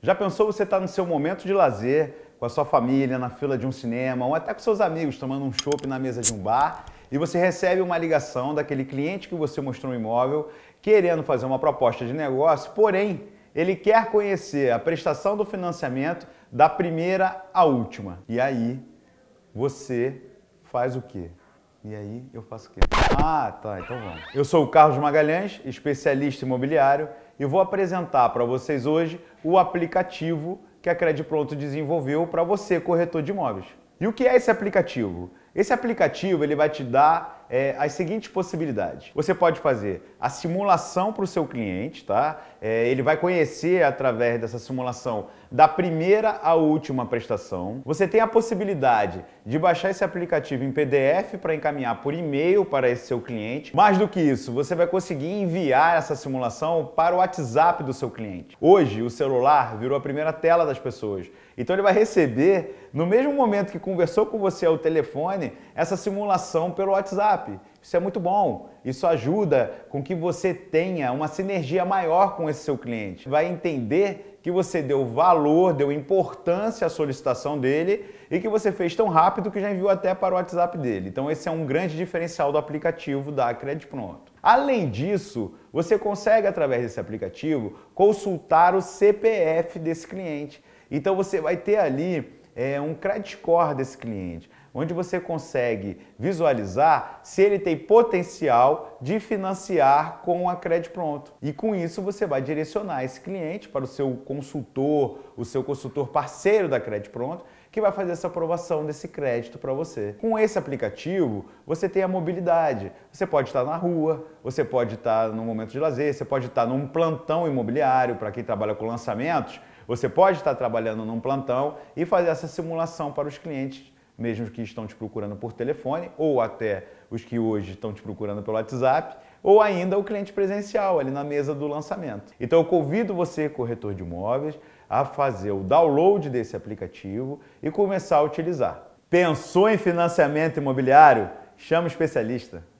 Já pensou você estar tá no seu momento de lazer, com a sua família, na fila de um cinema, ou até com seus amigos tomando um chopp na mesa de um bar, e você recebe uma ligação daquele cliente que você mostrou um imóvel, querendo fazer uma proposta de negócio, porém, ele quer conhecer a prestação do financiamento da primeira à última. E aí, você faz o quê? E aí eu faço o quê? Ah, tá, então vamos. Eu sou o Carlos Magalhães, especialista imobiliário, e vou apresentar para vocês hoje o aplicativo que a Credit Pronto desenvolveu para você, corretor de imóveis. E o que é esse aplicativo? Esse aplicativo ele vai te dar é, as seguintes possibilidades. Você pode fazer a simulação para o seu cliente, tá? É, ele vai conhecer através dessa simulação da primeira à última prestação. Você tem a possibilidade de baixar esse aplicativo em PDF para encaminhar por e-mail para esse seu cliente. Mais do que isso, você vai conseguir enviar essa simulação para o WhatsApp do seu cliente. Hoje, o celular virou a primeira tela das pessoas, então ele vai receber no mesmo momento que conversou com você ao telefone, essa simulação pelo WhatsApp. Isso é muito bom. Isso ajuda com que você tenha uma sinergia maior com esse seu cliente. Vai entender que você deu valor, deu importância à solicitação dele e que você fez tão rápido que já enviou até para o WhatsApp dele. Então esse é um grande diferencial do aplicativo da Credit Pronto. Além disso, você consegue através desse aplicativo consultar o CPF desse cliente. Então você vai ter ali é, um credit score desse cliente, onde você consegue visualizar se ele tem potencial de financiar com a Credit Pronto. E com isso você vai direcionar esse cliente para o seu consultor, o seu consultor parceiro da Credit Pronto, que vai fazer essa aprovação desse crédito para você. Com esse aplicativo, você tem a mobilidade. Você pode estar na rua, você pode estar no momento de lazer, você pode estar num plantão imobiliário para quem trabalha com lançamentos você pode estar trabalhando num plantão e fazer essa simulação para os clientes, mesmo que estão te procurando por telefone ou até os que hoje estão te procurando pelo WhatsApp, ou ainda o cliente presencial ali na mesa do lançamento. Então eu convido você, corretor de imóveis, a fazer o download desse aplicativo e começar a utilizar. Pensou em financiamento imobiliário? Chama o especialista.